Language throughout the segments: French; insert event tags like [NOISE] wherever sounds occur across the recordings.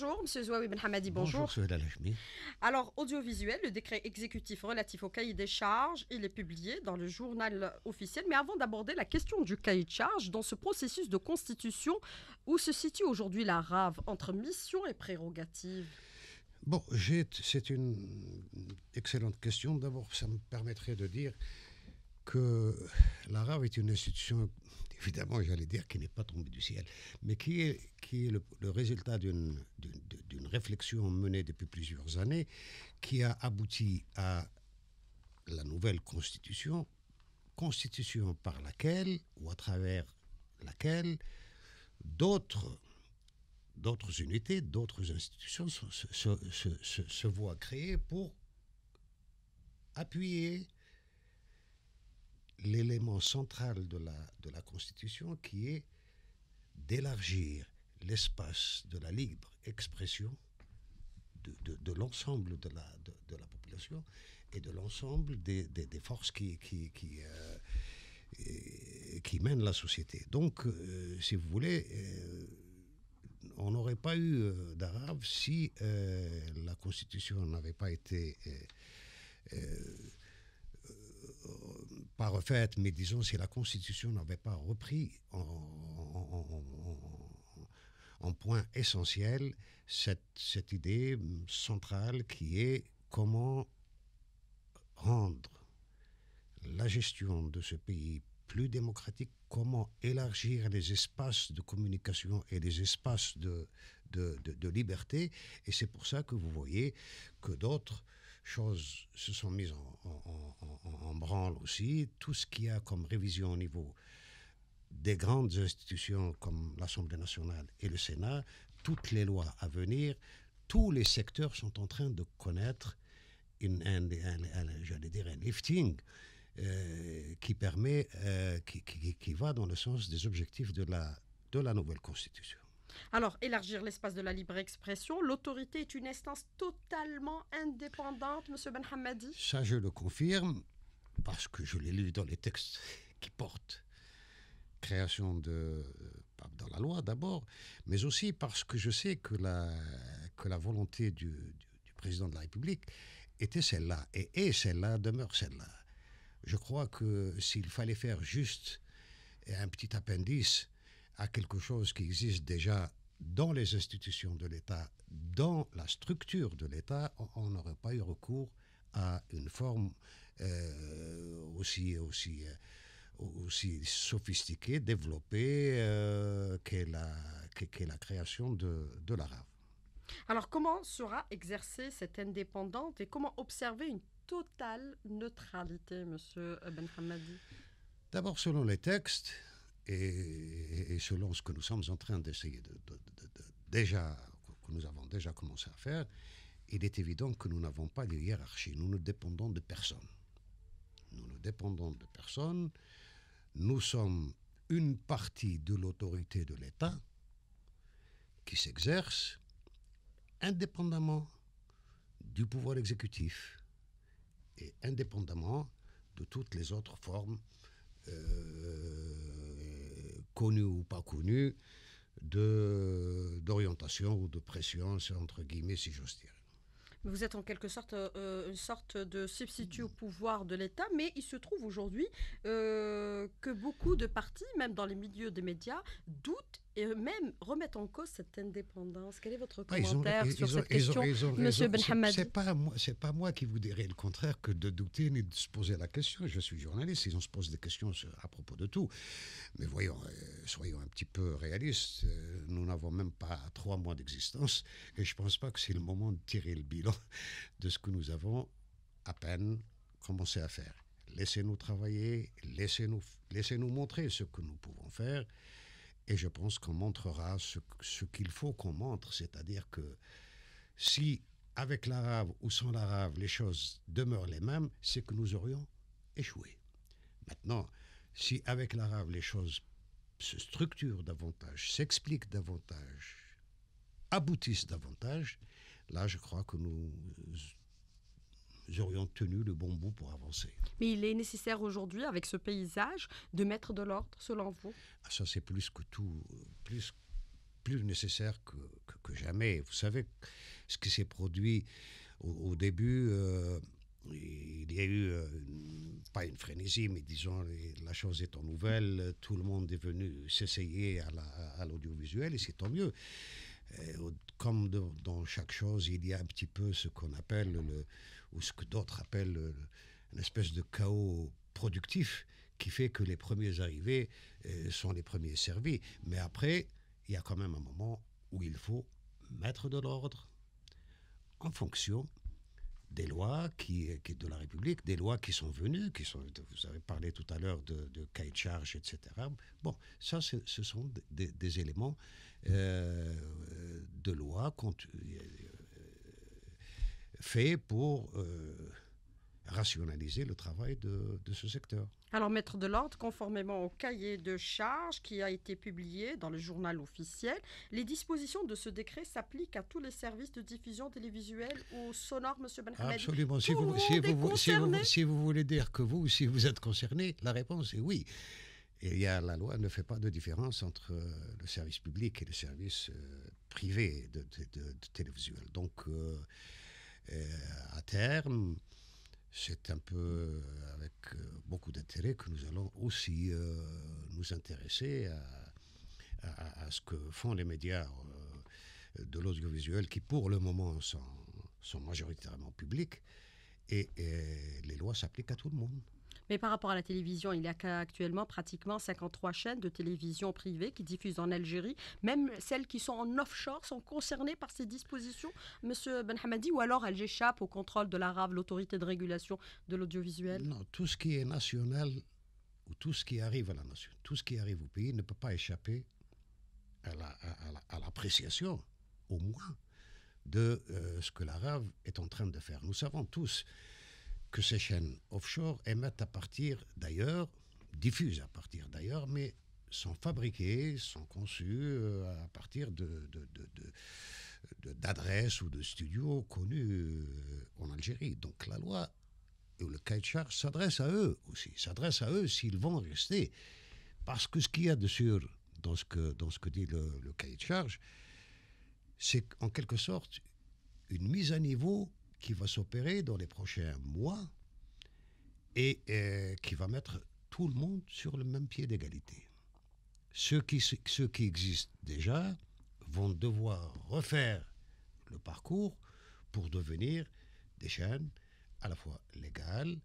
Bonjour, Monsieur Zouaoui Benhamadi, bonjour. Bonjour, Alors, audiovisuel, le décret exécutif relatif au cahier des charges, il est publié dans le journal officiel. Mais avant d'aborder la question du cahier de charges, dans ce processus de constitution, où se situe aujourd'hui la rave entre mission et prérogative Bon, c'est une excellente question. D'abord, ça me permettrait de dire que l'arabe est une institution, évidemment, j'allais dire, qui n'est pas tombée du ciel, mais qui est, qui est le, résultat d'une réflexion menée depuis plusieurs années, qui a abouti à la nouvelle constitution, constitution par laquelle, ou à travers laquelle, d'autres d'autres unités, d'autres institutions se, se, voient créées pour appuyer l'élément central de la, de la Constitution qui est d'élargir l'espace de la libre expression de, l'ensemble de la, de, la population et de l'ensemble des, forces qui, qui, euh, qui, mènent la société. Donc, euh, si vous voulez, euh, on n'aurait pas eu d'arabe si la Constitution n'avait pas été pas refaite, mais disons, si la Constitution n'avait pas repris en, point essentiel cette, idée centrale qui est comment rendre la gestion de ce pays plus démocratique, comment élargir les espaces de communication et les espaces de liberté. Et c'est pour ça que vous voyez que d'autres choses se sont mises en, branle aussi. Tout ce qu'il y a comme révision au niveau des grandes institutions comme l'Assemblée nationale et le Sénat, toutes les lois à venir, tous les secteurs sont en train de connaître un, lifting euh, qui permet, euh, va dans le sens des objectifs de la nouvelle Constitution. Alors, élargir l'espace de la libre expression, l'autorité est une instance totalement indépendante, M. Ben Ça, je le confirme, parce que je l'ai lu dans les textes qui portent création de euh, dans la loi d'abord, mais aussi parce que je sais que la, volonté du, président de la République était celle-là, et, et celle-là demeure celle-là. Je crois que s'il fallait faire juste un petit appendice à quelque chose qui existe déjà dans les institutions de l'État, dans la structure de l'État, on n'aurait pas eu recours à une forme euh, aussi, aussi, euh, aussi sophistiquée, développée euh, qu'est la, la, création de, de Alors comment sera exercée cette indépendante et comment observer une totale neutralité, Monsieur Benhamadi D'abord, selon les textes, et, selon ce que nous sommes en train d'essayer de, déjà, que nous avons déjà commencé à faire, il est évident que nous n'avons pas de hiérarchie. Nous ne dépendons de personne. Nous ne dépendons de personne. Nous sommes une partie de l'autorité de l'État qui s'exerce indépendamment du pouvoir exécutif et indépendamment de toutes les autres formes euh, connu ou pas connu, d'orientation ou de pression, entre guillemets, si j'ose dire. Vous êtes en quelque sorte euh, une sorte de substitut au pouvoir de l'État, mais il se trouve aujourd'hui euh, que beaucoup de partis, même dans les milieux des médias, doutent et même remettent en cause cette indépendance. Quel est votre commentaire sur cette question, Monsieur C'est pas moi, c'est pas moi qui vous dirai le contraire que de douter ni de se poser la question. Je suis journaliste, ils on se pose des questions à propos de tout. Mais voyons, euh, soyons un petit peu réalistes. Nous n'avons même pas trois mois d'existence, et je pense pas que c'est le moment de tirer le bilan de ce que nous avons à peine commencé à faire. Laissez-nous travailler, laissez-nous montrer ce que nous pouvons faire. Et je pense qu'on montrera ce qu'il faut qu'on montre, c'est-à-dire que si avec l'arabe ou sans l'arabe les choses demeurent les mêmes, c'est que nous aurions échoué. Maintenant, si avec l'arabe les choses se structurent davantage, s'expliquent davantage, aboutissent davantage, là, je crois que nous aurions tenu le bon bout pour avancer. Mais il est nécessaire aujourd'hui, avec ce paysage, de mettre de l'ordre, selon vous ah, Ça, c'est plus que tout, plus, plus nécessaire que, que, jamais. Vous savez, ce qui s'est produit au, début, euh, il y a eu, euh, pas une frénésie, mais disons, la chose étant nouvelle, tout le monde est venu s'essayer à l'audiovisuel et c'est tant mieux comme dans chaque chose, il y a un petit peu ce qu'on appelle, le, ou ce que d'autres appellent, une espèce de chaos productif qui fait que les premiers arrivés euh, sont les premiers servis. Mais après, il y a quand même un moment où il faut mettre de l'ordre en fonction des lois qui, qui, de la République, des lois qui sont venues, qui sont, vous avez parlé tout à l'heure de, de cahier de charge, etc. Bon, ça, ce sont des, éléments euh, de loi euh, faits pour euh, rationaliser le travail de, ce secteur. Alors, Maître de l'Ordre, conformément au cahier de charges qui a été publié dans le journal officiel, les dispositions de ce décret s'appliquent à tous les services de diffusion télévisuelle ou sonore, Monsieur Benhamadi Absolument. Si vous, voulez dire que vous, si vous êtes concerné, la réponse est oui. Et la loi ne fait pas de différence entre euh, le service public et le service euh, privé de, de, télévisuel. Donc, euh, à terme, c'est un peu euh, avec euh, beaucoup d'intérêt que nous allons aussi euh, nous intéresser à, ce que font les médias de l'audiovisuel qui pour le moment sont, majoritairement publics et les lois s'appliquent à tout le monde. Mais par rapport à la télévision, il y a actuellement pratiquement 53 chaînes de télévision privées qui diffusent en Algérie. Même celles qui sont en offshore sont concernées par ces dispositions, Monsieur Ben ou alors elles échappent au contrôle de l'ARAV, l'autorité de régulation de l'audiovisuel Non, tout ce qui est national ou tout ce qui arrive à la nation, tout ce qui arrive au pays ne peut pas échapper à l'appréciation, au moins, de euh, ce que l'ARAV est en train de faire. Nous savons tous que ces chaînes offshore émettent à partir d'ailleurs, diffusent à partir d'ailleurs, mais sont fabriquées, sont conçues euh, à partir de, d'adresses ou de studios connus euh, en Algérie. Donc la loi ou le cahier de charge s'adresse à eux aussi, s'adresse à eux s'ils vont rester. Parce que ce qu'il y a de sûr dans ce que, dans ce que dit le, le cahier de charge, c'est en quelque sorte une mise à niveau qui va s'opérer dans les prochains mois et euh, qui va mettre tout le monde sur le même pied d'égalité. Ceux qui, existent déjà vont devoir refaire le parcours pour devenir des chaînes à la fois légales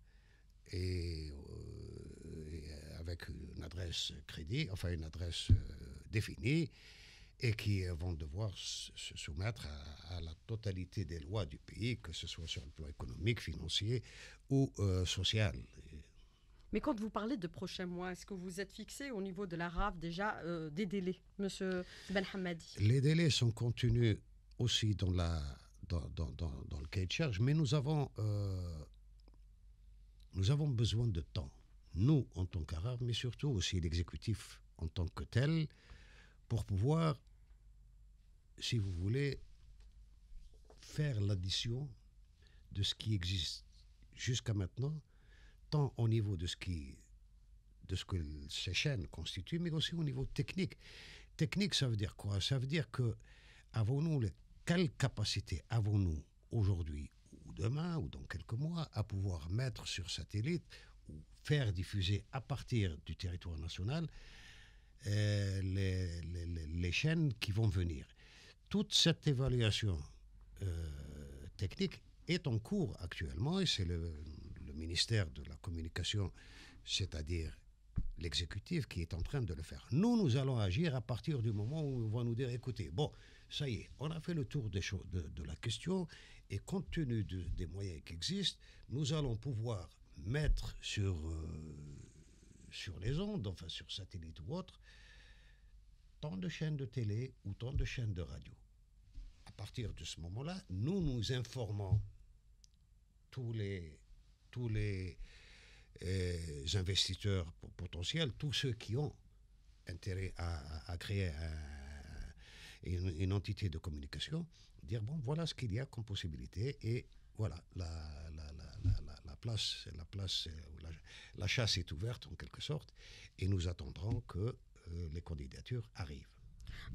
et, euh, avec une adresse crédit, enfin une adresse euh, définie, et qui vont devoir se soumettre à, la totalité des lois du pays, que ce soit sur le plan économique, financier ou euh, social. Mais quand vous parlez de prochains mois, est-ce que vous êtes fixé au niveau de la déjà euh, des délais, M. Benhamadi Les délais sont contenus aussi dans, la, dans, le cahier de charge, mais nous avons, euh, nous avons besoin de temps. Nous, en tant qu'Arabes, mais surtout aussi l'exécutif en tant que tel, pour pouvoir, si vous voulez, faire l'addition de ce qui existe jusqu'à maintenant, tant au niveau de ce qui de ce que ces chaînes constituent, mais aussi au niveau technique. Technique, ça veut dire quoi Ça veut dire que avons-nous quelles capacités avons-nous aujourd'hui ou demain ou dans quelques mois à pouvoir mettre sur satellite ou faire diffuser à partir du territoire national euh, les, chaînes qui vont venir. Toute cette évaluation euh, technique est en cours actuellement et c'est le, ministère de la Communication, c'est-à-dire l'exécutif, qui est en train de le faire. Nous, nous allons agir à partir du moment où on va nous dire, écoutez, bon, ça y est, on a fait le tour des de, de, la question et compte tenu des moyens qui existent, nous allons pouvoir mettre sur... Euh, sur les ondes, enfin sur satellite ou autre, tant de chaînes de télé ou tant de chaînes de radio. À partir de ce moment-là, nous nous informons tous les, euh, investisseurs potentiels, tous ceux qui ont intérêt à, créer une, entité de communication, dire bon, voilà ce qu'il y a comme possibilité et voilà place, la place euh, la chasse est ouverte en quelque sorte, et nous attendrons que euh, les candidatures arrivent.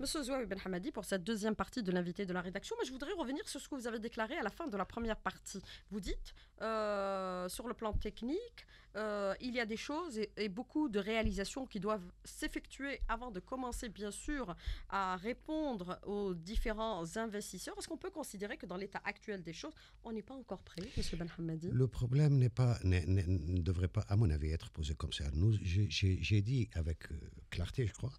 Monsieur Zouaoui Ben Hamadi, pour cette deuxième partie de l'invité de la rédaction, mais je voudrais revenir sur ce que vous avez déclaré à la fin de la première partie. Vous dites, euh, sur le plan technique, euh, il y a des choses et, beaucoup de réalisations qui doivent s'effectuer avant de commencer, bien sûr, à répondre aux différents investisseurs. Est-ce qu'on peut considérer que dans l'état actuel des choses, on n'est pas encore prêt, Monsieur Ben Hamadi Le problème n'est pas, ne, devrait pas, à mon avis, être posé comme ça. j'ai dit avec euh, clarté, je crois,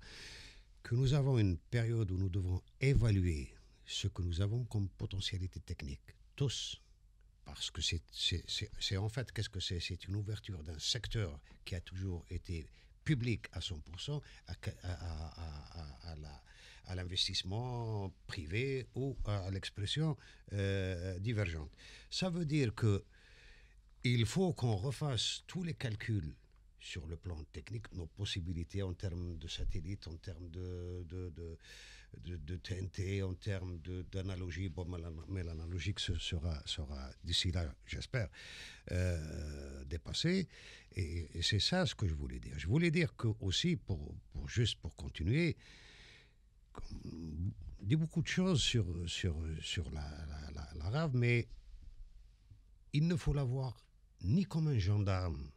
que nous avons une période où nous devons évaluer ce que nous avons comme potentialité technique, tous, parce que c'est en fait, qu'est-ce que c'est C'est une ouverture d'un secteur qui a toujours été public à 100%, à, l'investissement privé ou à l'expression euh, divergente. Ça veut dire que il faut qu'on refasse tous les calculs sur le plan technique, nos possibilités en termes de satellites, en termes de, de, de, de, TNT, en termes d'analogie. Bon, mais l'analogique sera, sera d'ici là, j'espère, euh, dépassée. Et, c'est ça ce que je voulais dire. Je voulais dire que aussi, pour, pour juste pour continuer, on dit beaucoup de choses sur, sur, sur la, la, la, la rave, mais il ne faut la voir ni comme un gendarme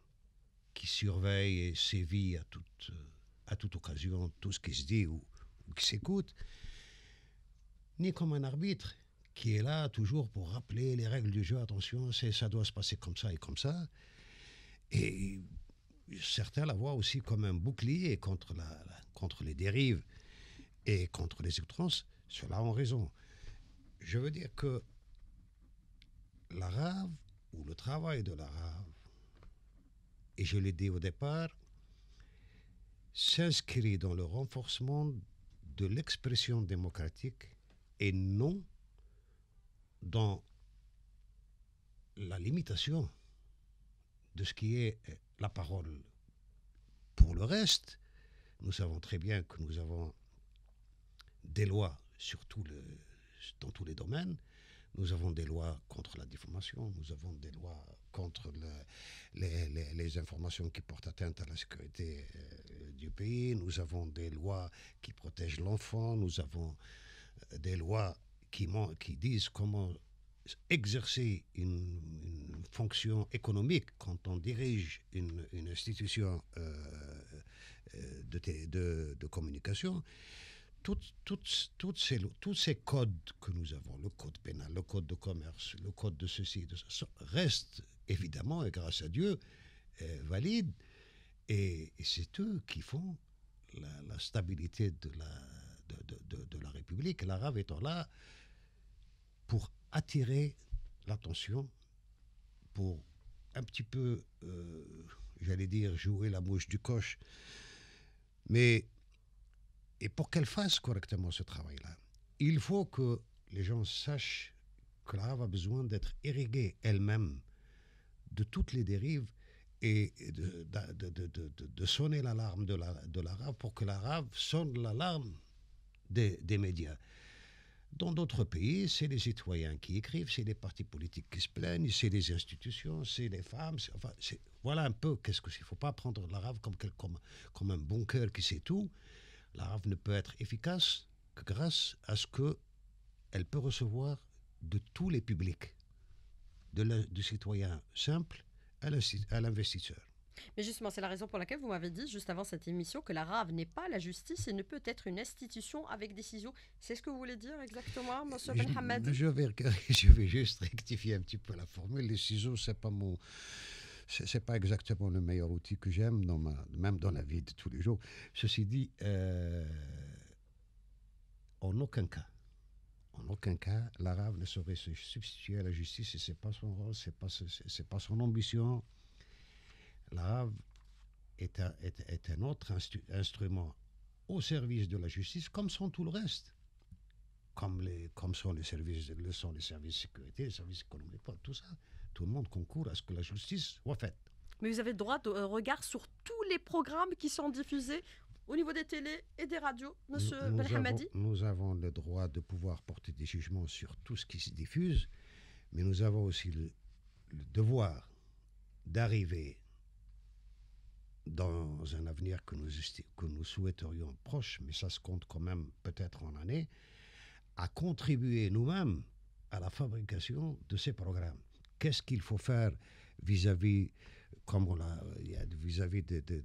qui surveille et sévit à toute, euh, à toute occasion tout ce qui se dit ou, qui s'écoute, ni comme un arbitre qui est là toujours pour rappeler les règles du jeu, attention, ça doit se passer comme ça et comme ça. Et certains la voient aussi comme un bouclier contre, la, contre les dérives et contre les outrances. cela en raison. Je veux dire que l'arabe ou le travail de l'arabe et je l'ai dit au départ, s'inscrit dans le renforcement de l'expression démocratique et non dans la limitation de ce qui est la parole. Pour le reste, nous savons très bien que nous avons des lois dans tous les domaines, nous avons des lois contre la diffamation, nous avons des lois contre les, informations qui portent atteinte à la sécurité euh, du pays, nous avons des lois qui protègent l'enfant, nous avons euh, des lois qui, disent comment exercer une, fonction économique quand on dirige une, institution euh, de, communication toutes, toutes, ces, tous ces codes que nous avons, le code pénal, le code de commerce, le code de ceci, de ça, restent évidemment, et grâce à Dieu, valide euh, valides. Et, c'est eux qui font la, stabilité de la, de, de, de la République. L'arabe étant là pour attirer l'attention, pour un petit peu, euh, j'allais dire, jouer la mouche du coche. Mais et pour qu'elle fasse correctement ce travail-là, il faut que les gens sachent que l'Arabe a besoin d'être irriguée elle-même de toutes les dérives et de, de sonner l'alarme de l'arabe la, pour que l'arabe sonne l'alarme des, des, médias. Dans d'autres pays, c'est les citoyens qui écrivent, c'est les partis politiques qui se plaignent, c'est les institutions, c'est les femmes. Enfin, voilà un peu qu'est-ce que c'est. Il ne faut pas prendre l'arabe comme, comme, comme un bon cœur qui sait tout la RAV ne peut être efficace que grâce à ce qu'elle peut recevoir de tous les publics, de du citoyen simple à l'investisseur. Mais justement, c'est la raison pour laquelle vous m'avez dit juste avant cette émission que la RAV n'est pas la justice et ne peut être une institution avec décision. C'est ce que vous voulez dire exactement, monsieur Ben je vais, [LAUGHS] je juste rectifier un petit peu la formule. Les ce c'est pas mon, c'est pas exactement le meilleur outil que j'aime, dans même dans la vie de tous les jours. Ceci dit, euh, en aucun cas, en aucun cas, l'arabe ne saurait se substituer à la justice Ce c'est pas son rôle, c'est pas, c'est pas son ambition. L'arabe est un, est, est un autre instrument au service de la justice, comme sont tout le reste. Comme, les, comme sont les services, le sont les services de sécurité, les services économiques, tout ça tout le monde concourt à ce que la justice soit faite. Mais vous avez le droit de euh, regard sur tous les programmes qui sont diffusés au niveau des télés et des radios, monsieur Belhamadi nous, avons, le droit de pouvoir porter des jugements sur tout ce qui se diffuse, mais nous avons aussi le, devoir d'arriver dans un avenir que nous, que nous souhaiterions proche, mais ça se compte quand même peut-être en années, à contribuer nous-mêmes à la fabrication de ces programmes qu'est-ce qu'il faut faire vis-à-vis comme on vis-à-vis de, de,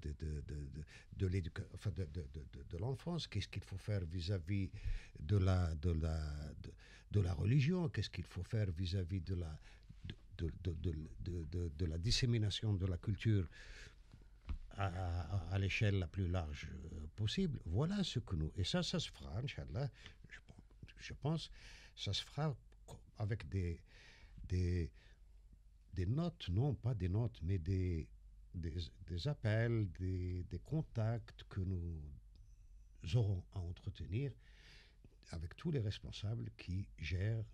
de, enfin de, l'enfance, qu'est-ce qu'il faut faire vis-à-vis de la, de, la religion, qu'est-ce qu'il faut faire vis-à-vis de la, de, la dissémination de la culture à, l'échelle la plus large possible. Voilà ce que nous... Et ça, ça se fera, Inch'Allah, je, je pense, ça se fera avec des... des des notes, non pas des notes, mais des, des, appels, des, contacts que nous aurons à entretenir avec tous les responsables qui gèrent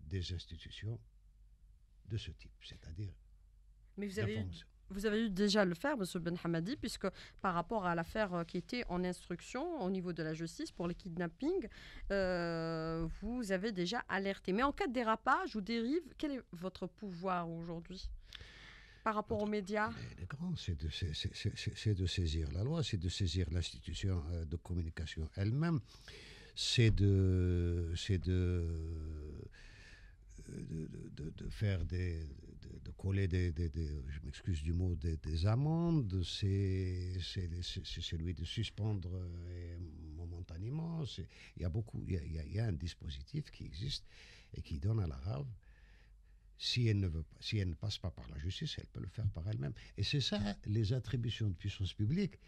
des institutions de ce type, c'est-à-dire... Mais vous avez eu déjà le faire, M. Ben Hamadi, puisque par rapport à l'affaire euh, qui était en instruction au niveau de la justice pour les kidnapping, euh, vous avez déjà alerté. Mais en cas de dérapage ou dérive, quel est votre pouvoir aujourd'hui par rapport aux médias c'est de, saisir la loi, c'est de saisir l'institution euh, de communication elle-même, c'est de, c'est de, de, faire des, de coller des, je m'excuse du mot, des, amendes, c'est celui de suspendre euh, momentanément. Il y a beaucoup, il y y un dispositif qui existe et qui donne à l'arabe si elle ne veut pas, si elle ne passe pas par la justice, elle peut le faire par elle-même. Et c'est ça les attributions de puissance publique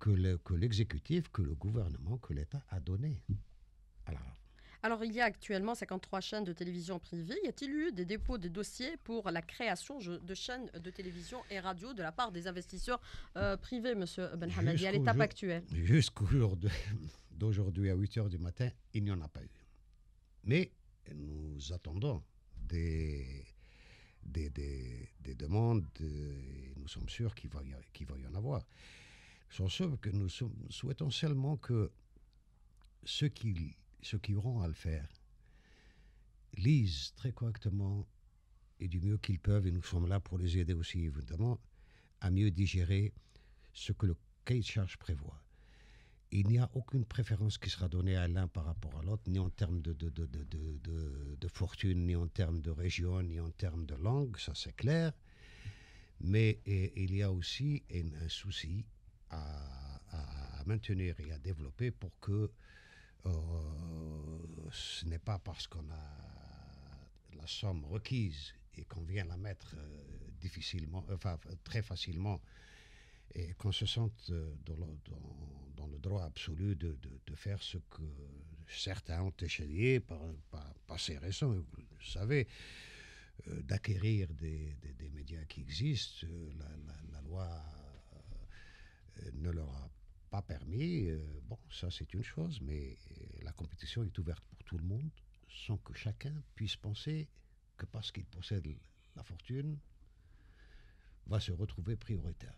que l'exécutif, le, que, que, le gouvernement, que l'État a donné à l'arabe. Alors, il y a actuellement 53 chaînes de télévision privées. Y a-t-il eu des dépôts des dossiers pour la création de chaînes de télévision et radio de la part des investisseurs euh, privés, Monsieur Ben à l'étape actuelle Jusqu'au jour [LAUGHS] d'aujourd'hui, à 8 h du matin, il n'y en a pas eu. Mais nous attendons des, des, demandes et nous sommes sûrs qu'il va, va, y en avoir. Nous que nous souhaitons seulement que ceux qui ceux qui auront à le faire, lisent très correctement et du mieux qu'ils peuvent, et nous sommes là pour les aider aussi, évidemment, à mieux digérer ce que le cahier de charge prévoit. Il n'y a aucune préférence qui sera donnée à l'un par rapport à l'autre, ni en termes de, de, de, de, fortune, ni en termes de région, ni en termes de langue, ça c'est clair. Mais il y a aussi un, souci à, à, maintenir et à développer pour que euh, ce n'est pas parce qu'on a la somme requise et qu'on vient la mettre euh, difficilement, euh, enfin très facilement, et qu'on se sente dans le, dans, le, droit absolu de, faire ce que certains ont échelé par, par passé récent, vous le savez d'acquérir des, des, médias qui existent. La, loi ne leur a pas permis, euh, bon, ça c'est une chose, mais euh, la compétition est ouverte pour tout le monde, sans que chacun puisse penser que parce qu'il possède la fortune, va se retrouver prioritaire.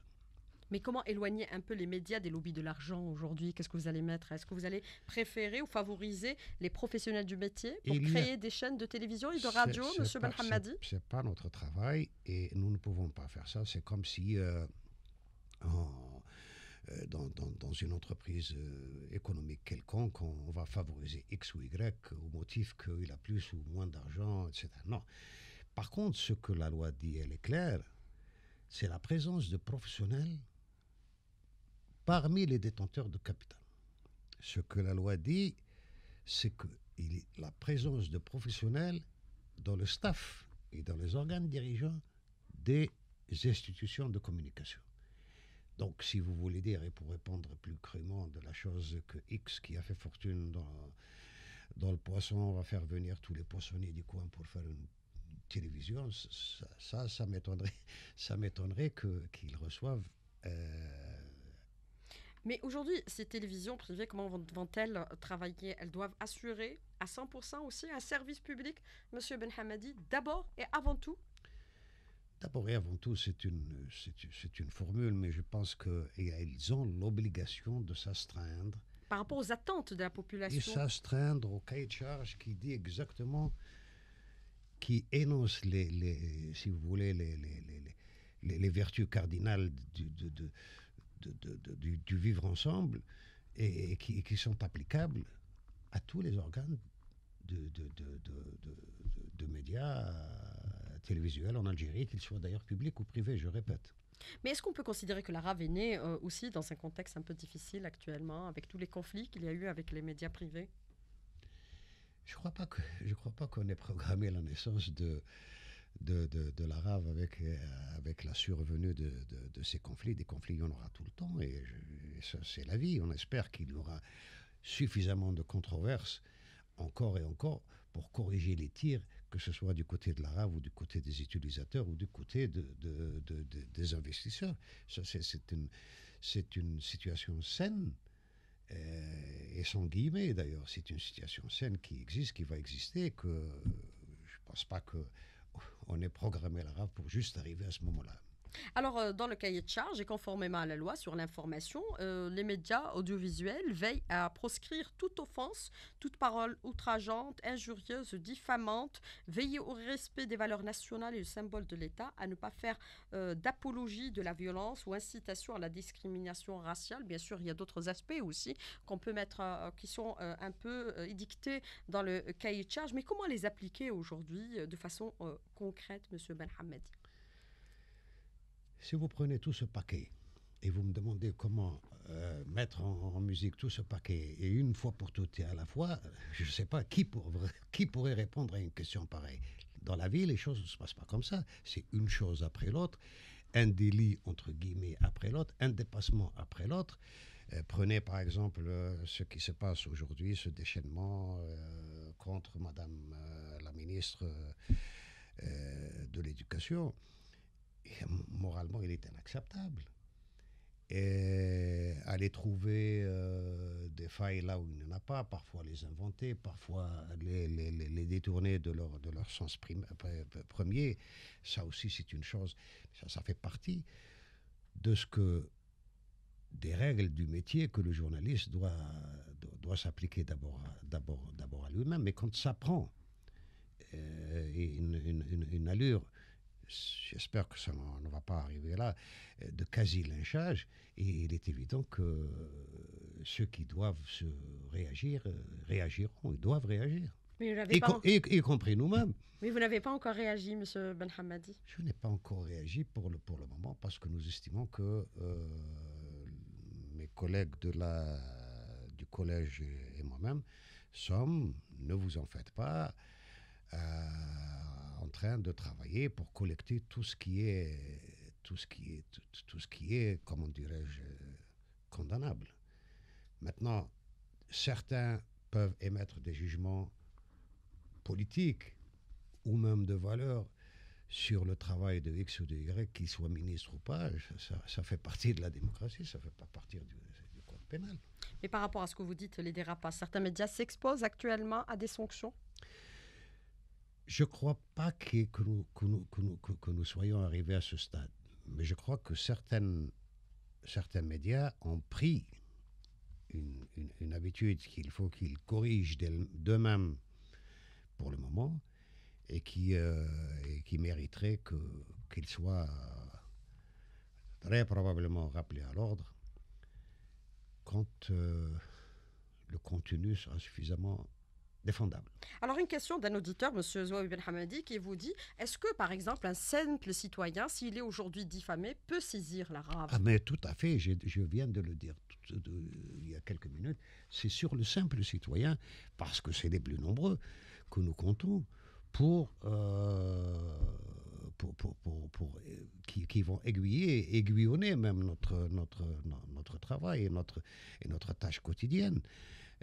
Mais comment éloigner un peu les médias des lobbies de l'argent aujourd'hui Qu'est-ce que vous allez mettre Est-ce que vous allez préférer ou favoriser les professionnels du métier pour créer des chaînes de télévision et de radio, M. Ce C'est pas notre travail et nous ne pouvons pas faire ça. C'est comme si euh, euh, dans, une entreprise euh, économique quelconque, on, va favoriser X ou Y au motif qu'il a plus ou moins d'argent, etc. Non. Par contre, ce que la loi dit, elle est claire, c'est la présence de professionnels parmi les détenteurs de capital. Ce que la loi dit, c'est que la présence de professionnels dans le staff et dans les organes dirigeants des institutions de communication. Donc, si vous voulez dire, et pour répondre plus crûment de la chose que X, qui a fait fortune dans, dans le poisson, va faire venir tous les poissonniers du coin pour faire une télévision, ça, ça, m'étonnerait, [LAUGHS] ça m'étonnerait que, qu'ils reçoivent. Euh, Mais aujourd'hui, ces télévisions privées, comment vont-elles travailler Elles doivent assurer à 100% aussi un service public, Monsieur Ben d'abord et avant tout D'abord et avant tout, c'est une, c'est, une formule, mais je pense qu'ils ont l'obligation de s'astreindre. Par rapport aux attentes de la population. De s'astreindre au cahier de charge qui dit exactement, qui énonce, les, si vous voulez, les, les, vertus cardinales du, de, du, du, vivre ensemble et, qui, qui, sont applicables à tous les organes de, de médias télévisuel en Algérie, qu'il soit d'ailleurs public ou privé, je répète. Mais est-ce qu'on peut considérer que l'arabe est né euh, aussi dans un contexte un peu difficile actuellement, avec tous les conflits qu'il y a eu avec les médias privés Je ne crois pas que je crois pas qu'on ait programmé la naissance de de, de, de l'arabe avec, euh, avec la survenue de, de, ces conflits. Des conflits, il y en aura tout le temps, et, et ça, c'est la vie. On espère qu'il y aura suffisamment de controverses encore et encore pour corriger les tirs que ce soit du côté de l'arabe ou du côté des utilisateurs ou du côté de, des investisseurs. C'est une, une, situation saine euh, et sans guillemets d'ailleurs, c'est une situation saine qui existe, qui va exister, que je ne pense pas qu'on ait programmé l'arabe pour juste arriver à ce moment-là. Alors, euh, dans le cahier de charge et conformément à la loi sur l'information, euh, les médias audiovisuels veillent à proscrire toute offense, toute parole outrageante, injurieuse, diffamante, veiller au respect des valeurs nationales et du symbole de l'État, à ne pas faire euh, d'apologie de la violence ou incitation à la discrimination raciale. Bien sûr, il y a d'autres aspects aussi qu'on peut mettre, qui sont un peu édictés dans le cahier de charge, mais comment les appliquer aujourd'hui de façon concrète, Monsieur Ben si vous prenez tout ce paquet et vous me demandez comment euh, mettre en, musique tout ce paquet et une fois pour toutes et à la fois, je ne sais pas qui, qui pourrait répondre à une question pareille. Dans la vie, les choses ne se passent pas comme ça. C'est une chose après l'autre, un délit entre guillemets après l'autre, un dépassement après l'autre. Euh, prenez par exemple euh, ce qui se passe aujourd'hui, ce déchaînement contre Madame la ministre de l'Éducation moralement, il est inacceptable. Et aller trouver euh, des failles là où il n'y en a pas, parfois les inventer, parfois les, les, détourner de leur, de leur sens euh, premier, ça aussi c'est une chose, ça, fait partie de ce que des règles du métier que le journaliste doit, doit, s'appliquer d'abord d'abord à lui-même, mais quand ça prend euh, une, une, allure j'espère que ça ne va pas arriver là, euh, de quasi-lynchage. Et il est évident que euh, ceux qui doivent se réagir, euh, réagiront, ils doivent réagir. y, compris nous-mêmes. Mais vous n'avez pas encore réagi, M. Ben Je n'ai pas encore réagi pour le, pour le moment parce que nous estimons que mes collègues de la, du collège et moi-même sommes, ne vous en faites pas, euh, train de travailler pour collecter tout ce qui est, tout ce qui est, tout, ce qui est, comment dirais-je, condamnable. Maintenant, certains peuvent émettre des jugements politiques ou même de valeur sur le travail de X ou de Y, qu'il soit ministre ou pas, ça, ça, fait partie de la démocratie, ça fait pas partie du, code pénal. Et par rapport à ce que vous dites, les dérapages, certains médias s'exposent actuellement à des sanctions je ne crois pas que, que, nous, soyons arrivés à ce stade. Mais je crois que certaines, certains médias ont pris une, habitude qu'il faut qu'ils corrigent d'eux-mêmes pour le moment et qui, euh, qui mériterait qu'ils soient très probablement rappelés à l'ordre quand euh, le contenu sera suffisamment défendable. Alors une question d'un auditeur, M. Zouaoui Ben Hamadi, qui vous dit, est-ce que par exemple un simple citoyen, s'il est aujourd'hui diffamé, peut saisir la rave ah, Mais tout à fait, je, viens de le dire il y a quelques minutes, c'est sur le simple citoyen, parce que c'est les plus nombreux que nous comptons. Pour, euh, pour, pour, pour, euh, qui, qui vont aiguiller, aiguillonner même notre, notre, notre travail et notre, et notre tâche quotidienne.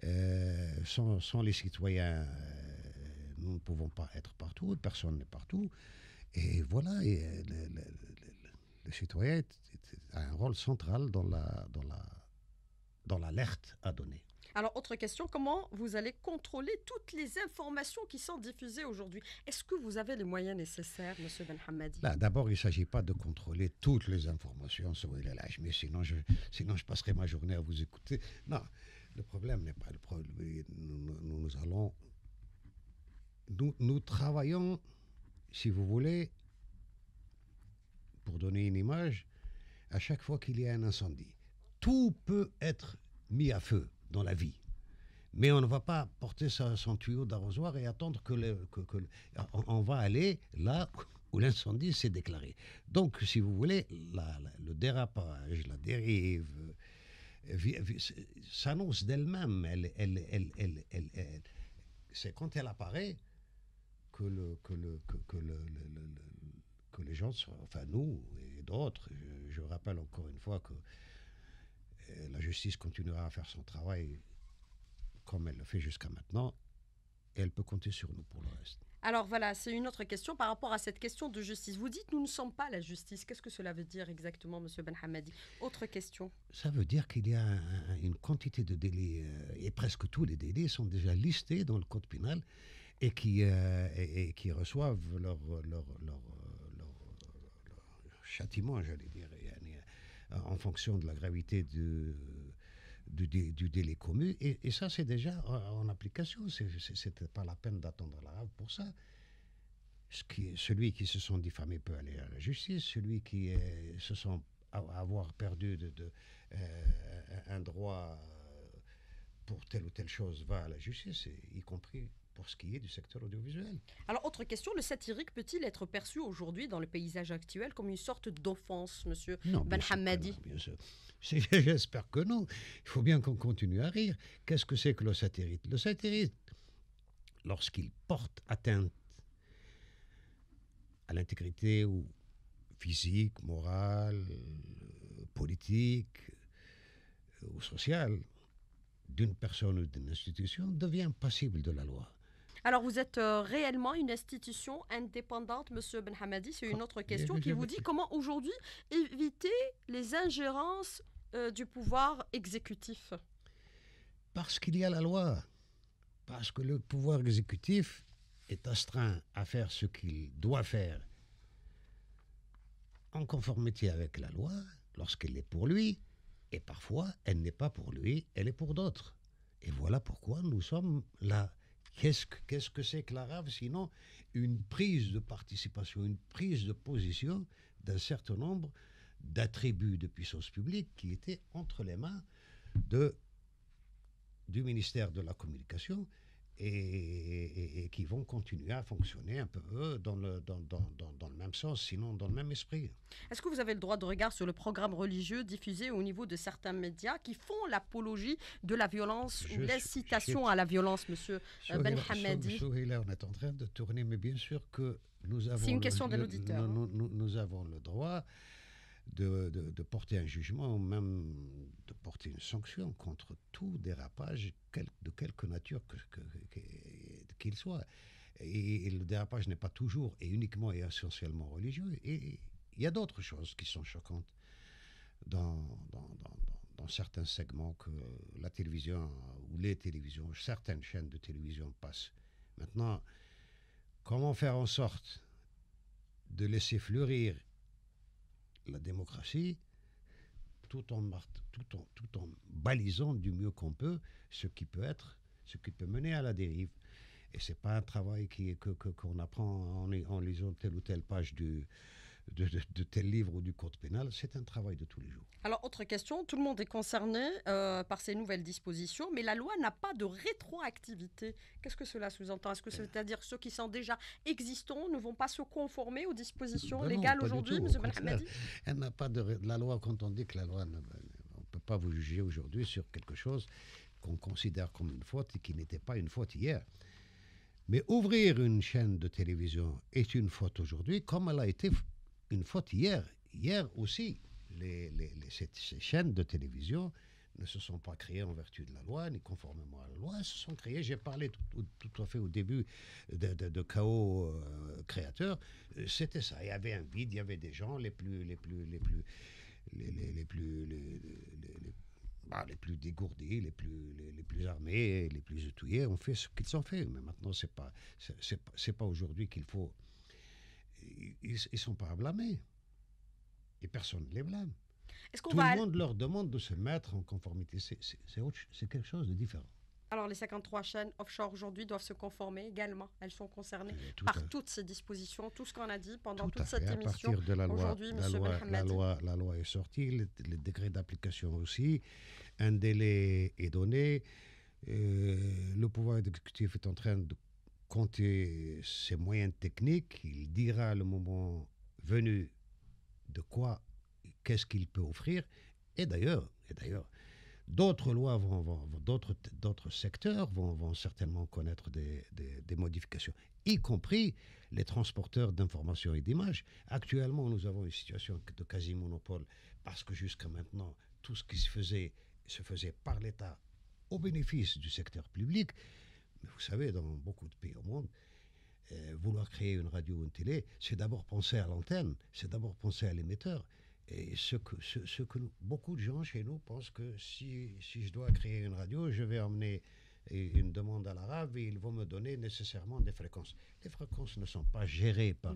Euh, sans, les citoyens, euh, nous ne pouvons pas être partout, personne n'est partout. Et voilà, et, euh, le, citoyen a un rôle central dans la, dans la, dans l'alerte à donner. Alors, autre question, comment vous allez contrôler toutes les informations qui sont diffusées aujourd'hui Est-ce que vous avez les moyens nécessaires, M. Ben, ben D'abord, il ne s'agit pas de contrôler toutes les informations sur l'âge, mais sinon je, sinon je passerai ma journée à vous écouter. Non, le problème n'est pas le problème. Nous, allons. Nous, travaillons, si vous voulez, pour donner une image, à chaque fois qu'il y a un incendie. Tout peut être mis à feu dans la vie. Mais on ne va pas porter son tuyau d'arrosoir et attendre que, le, que, que on va aller là où l'incendie s'est déclaré. Donc, si vous voulez, le dérapage, la dérive, s'annonce d'elle-même. Elle, elle, c'est quand elle apparaît que, le, le, que, les gens, enfin nous et d'autres, je, rappelle encore une fois que euh, la justice continuera à faire son travail comme elle le fait jusqu'à maintenant, et elle peut compter sur nous pour le reste. Alors voilà, c'est une autre question par rapport à cette question de justice. Vous dites nous ne sommes pas la justice. Qu'est-ce que cela veut dire exactement, Monsieur Ben Autre question. Ça veut dire qu'il y a une quantité de délits euh, et presque tous les délits sont déjà listés dans le code pénal et qui euh, qui reçoivent leur châtiment, j'allais dire, euh, en fonction de la gravité de du, délai commu. Et, ça, c'est déjà euh, en application. Ce pas la peine d'attendre l'arabe pour ça. celui qui se sent diffamé peut aller à la justice. Celui qui se sent avoir perdu euh, un droit pour telle ou telle chose va à la justice, y compris pour ce qui est du secteur audiovisuel. Alors, autre question, le satirique peut-il être perçu aujourd'hui dans le paysage actuel comme une sorte d'offense, monsieur Ben non, Bien ben [LAUGHS] J'espère que non. Il faut bien qu'on continue à rire. Qu'est-ce que c'est que le satirique Le satirique, lorsqu'il porte atteinte à l'intégrité physique, morale, politique euh, ou sociale d'une personne ou d'une institution devient passible de la loi. Alors, vous êtes euh, réellement une institution indépendante, Monsieur Ben Hamadi C'est une autre question qui vous dit comment aujourd'hui éviter les ingérences euh, du pouvoir exécutif Parce qu'il y a la loi. Parce que le pouvoir exécutif est astreint à faire ce qu'il doit faire en conformité avec la loi lorsqu'elle est pour lui, et parfois elle n'est pas pour lui, elle est pour d'autres. Et voilà pourquoi nous sommes là. Qu'est-ce que c'est que, la l'arabe sinon une prise de participation, une prise de position d'un certain nombre d'attributs de puissance publique qui étaient entre les mains du ministère de la Communication et, qui vont continuer à fonctionner un peu dans le, dans, dans, dans, dans le même sens, sinon dans le même esprit. Est-ce que vous avez le droit de regard sur le programme religieux diffusé au niveau de certains médias qui font l'apologie de la violence ou l'incitation à la violence, monsieur euh, Ben Hamadi on est en train de tourner, mais bien sûr que nous avons. C'est une question de l'auditeur. Hein. nous, avons le droit de, de, porter un jugement ou même de porter une sanction contre tout dérapage de quelque nature qu'il que, qu'il soit. Et, le dérapage n'est pas toujours et uniquement et essentiellement religieux. Et il y a d'autres choses qui sont choquantes dans, dans, dans, dans certains segments que la télévision ou les télévisions, certaines chaînes de télévision passent. Maintenant, comment faire en sorte de laisser fleurir la démocratie tout en, tout en, tout en balisant du mieux qu'on peut ce qui peut être, ce qui peut mener à la dérive. Et ce n'est pas un travail qui, que, qu'on apprend en, en lisant telle ou telle page du, de, tel livre ou du code pénal, c'est un travail de tous les jours. Alors, autre question, tout le monde est concerné euh, par ces nouvelles dispositions, mais la loi n'a pas de rétroactivité. Qu'est-ce que cela sous-entend Est-ce que euh. c'est-à-dire ceux qui sont déjà existants ne vont pas se conformer aux dispositions ben légales aujourd'hui, Elle n'a pas de la loi, quand on dit que la loi, ben, on ne peut pas vous juger aujourd'hui sur quelque chose qu'on considère comme une faute et qui n'était pas une faute hier. Mais ouvrir une chaîne de télévision est une faute aujourd'hui, comme elle a été une faute hier. Hier aussi, ces, chaînes de télévision ne se sont pas créées en vertu de la loi, ni conformément à la loi, elles se sont créées, j'ai parlé tout, à fait au début de, chaos euh, créateur, euh, c'était ça, il y avait un vide, il y avait des gens les plus, les plus, les plus, les, plus, bah, les, plus dégourdis, les plus, les, plus armés, les plus étouillés. ont fait ce qu'ils ont fait, mais maintenant c'est pas, c'est pas aujourd'hui qu'il faut ils ne sont pas à blâmer. Et personne ne les blâme. Tout le monde leur demande de se mettre en conformité. C'est, c'est, c'est quelque chose de différent. Alors les 53 chaînes offshore aujourd'hui doivent se conformer également. Elles sont concernées par toutes ces dispositions, tout ce qu'on a dit pendant toute cette à émission. Partir de la loi, la, loi, la, loi, la loi est sortie, les, les, d'application aussi, un délai est donné. Euh, le pouvoir exécutif est en train de compter ses moyens techniques, il dira le moment venu de quoi, qu'est-ce qu'il peut offrir. Et d'ailleurs, et d'ailleurs, d'autres lois vont, vont d'autres, d'autres secteurs vont, certainement connaître des, des, modifications, y compris les transporteurs d'informations et d'images. Actuellement, nous avons une situation de quasi-monopole parce que jusqu'à maintenant, tout ce qui se faisait se faisait par l'État au bénéfice du secteur public vous savez, dans beaucoup de pays au monde, euh, vouloir créer une radio ou une télé, c'est d'abord penser à l'antenne, c'est d'abord penser à l'émetteur. Et ce que, ce, que beaucoup de gens chez nous pensent que si, je dois créer une radio, je vais emmener une demande à l'arabe et ils vont me donner nécessairement des fréquences. Les fréquences ne sont pas gérées par...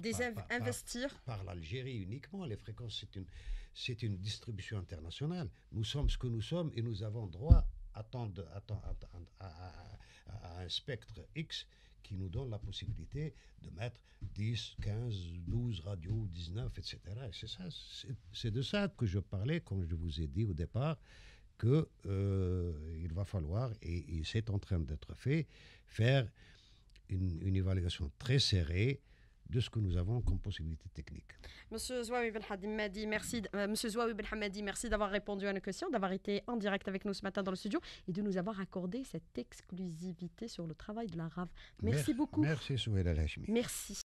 des investir. Par, l'Algérie uniquement. Les fréquences, c'est une, c'est une distribution internationale. Nous sommes ce que nous sommes et nous avons droit attendre à, un spectre X qui nous donne la possibilité de mettre 10, 15, 12 radios, 19, etc. c'est, ça, c'est, de ça que je parlais comme je vous ai dit au départ qu'il euh, va falloir, et, c'est en train d'être fait, faire une, une évaluation très serrée de ce que nous avons comme possibilité technique. Monsieur Zouaoui Ben merci, euh, Monsieur ben merci d'avoir répondu à nos questions, d'avoir été en direct avec nous ce matin dans le studio et de nous avoir accordé cette exclusivité sur le travail de l'arabe. Merci, merci beaucoup. Merci Souhaïla Lachmi. Merci.